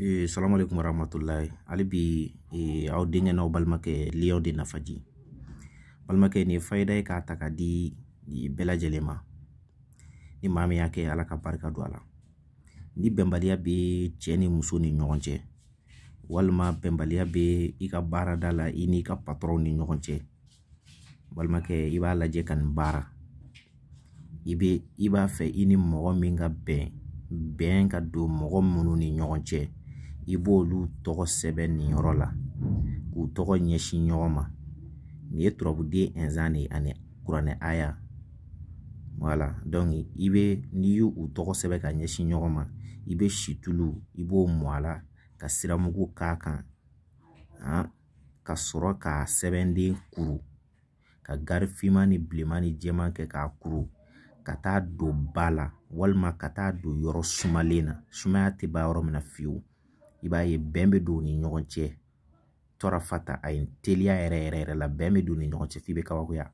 Eh, salamu alaikum warahmatullahi hali bi eh, aw denkɛ n'aw balimakɛ liyɛnw de nafa ji balimakɛ nin ye fayida ye k'a ta ka di bɛɛ lajɛlen ma ni maa min y'a kɛ ala ka barika don a la ni bɛnbaliya bɛ cɛ ni muso ni ɲɔgɔn cɛ walima bɛnbaliya bɛ i ka baarada la i n'i ka patɔrɔnw ni ɲɔgɔn cɛ balimakɛ i b'a lajɛ ka nin baara i bɛ i b'a fɛ i ni mɔgɔ min ka bɛn bɛn ka don mɔgɔ minnu ni ɲɔgɔn cɛ Ibo lou toko sebe ninyoro la. Ou toko nyeshi nyoroma. Niye tura bude enzane ane kura ne aya. Mwala. Donge ibe niyo ou toko sebe ka nyeshi nyoroma. Ibe shitulu. Ibo mwala. Kasira mwoko kakan. Ha. Kasura ka sebe de kuru. Ka garifima ni blema ni jema ke ka kuru. Kata do bala. Walma kata do yoro sumalena. Sumayate bayo romina fiyo. i b'a ye bɛn bɛ don ni ɲɔgɔn cɛ tɔɔrɔ fata a ye teliya yɛrɛ yɛrɛ yɛrɛ la bɛn be don ni ɲɔgɔn cɛ f'i be kabakoya